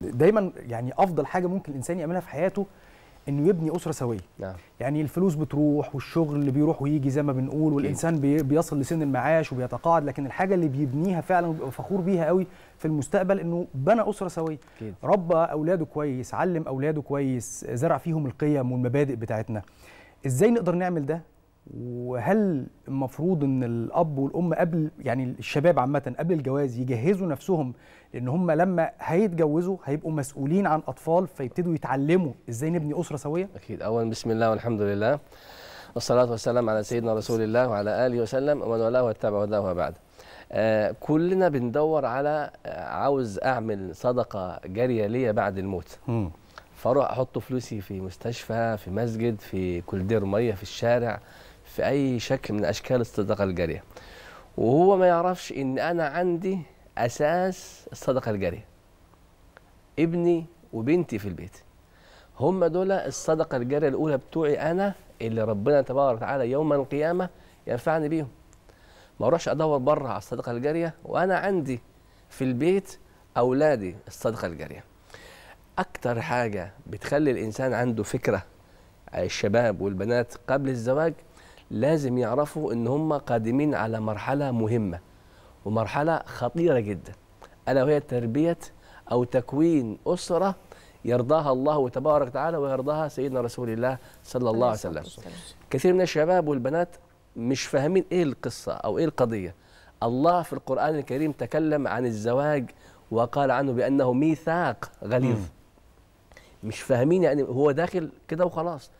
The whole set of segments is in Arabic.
دايما يعني افضل حاجه ممكن الانسان يعملها في حياته انه يبني اسره سويه نعم. يعني الفلوس بتروح والشغل اللي بيروح ويجي زي ما بنقول والانسان بي بيصل لسن المعاش وبيتقاعد لكن الحاجه اللي بيبنيها فعلا وبيبقى فخور بيها قوي في المستقبل انه بنى اسره سويه ربى اولاده كويس علم اولاده كويس زرع فيهم القيم والمبادئ بتاعتنا ازاي نقدر نعمل ده وهل المفروض ان الاب والام قبل يعني الشباب عامه قبل الجواز يجهزوا نفسهم لان هم لما هيتجوزوا هيبقوا مسؤولين عن اطفال فيبتدوا يتعلموا ازاي نبني اسره سويه اكيد اولا بسم الله والحمد لله والصلاه والسلام على سيدنا رسول الله وعلى اله وسلم ومن والاه واتبع هداه بعد آه كلنا بندور على آه، عاوز اعمل صدقه جاريه ليا بعد الموت م. فاروح احط فلوسي في مستشفى في مسجد في كل دير ميه في الشارع في أي شكل من أشكال الصدقة الجارية وهو ما يعرفش إن أنا عندي أساس الصدقة الجارية ابني وبنتي في البيت هم دول الصدقة الجارية الأولى بتوعي أنا اللي ربنا تبارك وتعالى يوم القيامة ينفعني بيهم ما اروحش ادور بره على الصدقه الجاريه وانا عندي في البيت اولادي الصدقه الجاريه اكتر حاجه بتخلي الانسان عنده فكره الشباب والبنات قبل الزواج لازم يعرفوا ان هم قادمين على مرحله مهمه ومرحله خطيره جدا الا وهي تربيه او تكوين اسره يرضاها الله تبارك وتعالى ويرضاها سيدنا رسول الله صلى الله عليه وسلم كثير من الشباب والبنات مش فاهمين ايه القصه او ايه القضيه الله في القران الكريم تكلم عن الزواج وقال عنه بانه ميثاق غليظ مش فاهمين يعني هو داخل كده وخلاص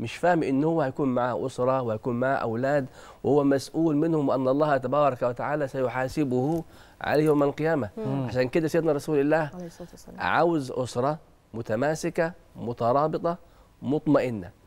مش فاهم ان هو هيكون معاه اسره وهيكون معاه اولاد وهو مسؤول منهم وان الله تبارك وتعالى سيحاسبه عليه يوم القيامه مم. عشان كده سيدنا رسول الله عليه الصلاه والسلام عاوز اسره متماسكه مترابطه مطمئنه